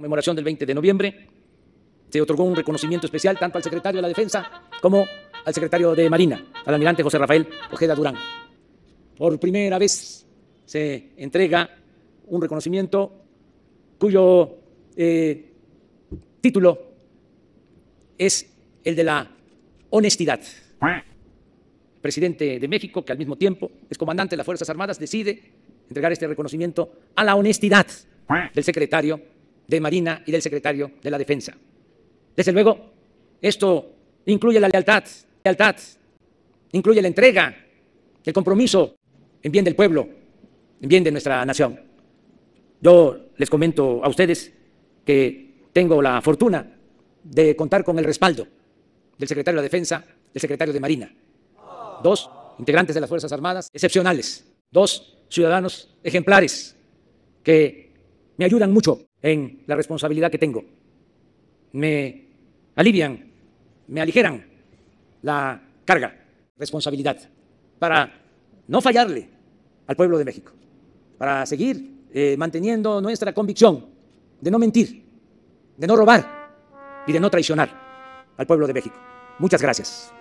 conmemoración del 20 de noviembre, se otorgó un reconocimiento especial tanto al secretario de la Defensa como al secretario de Marina, al almirante José Rafael Ojeda Durán. Por primera vez se entrega un reconocimiento cuyo eh, título es el de la honestidad. El presidente de México, que al mismo tiempo es comandante de las Fuerzas Armadas, decide entregar este reconocimiento a la honestidad del secretario de Marina y del secretario de la Defensa. Desde luego, esto incluye la lealtad, lealtad, incluye la entrega, el compromiso en bien del pueblo, en bien de nuestra nación. Yo les comento a ustedes que tengo la fortuna de contar con el respaldo del secretario de la Defensa, del secretario de Marina, dos integrantes de las Fuerzas Armadas excepcionales, dos ciudadanos ejemplares que me ayudan mucho en la responsabilidad que tengo, me alivian, me aligeran la carga, responsabilidad, para no fallarle al pueblo de México, para seguir eh, manteniendo nuestra convicción de no mentir, de no robar y de no traicionar al pueblo de México. Muchas gracias.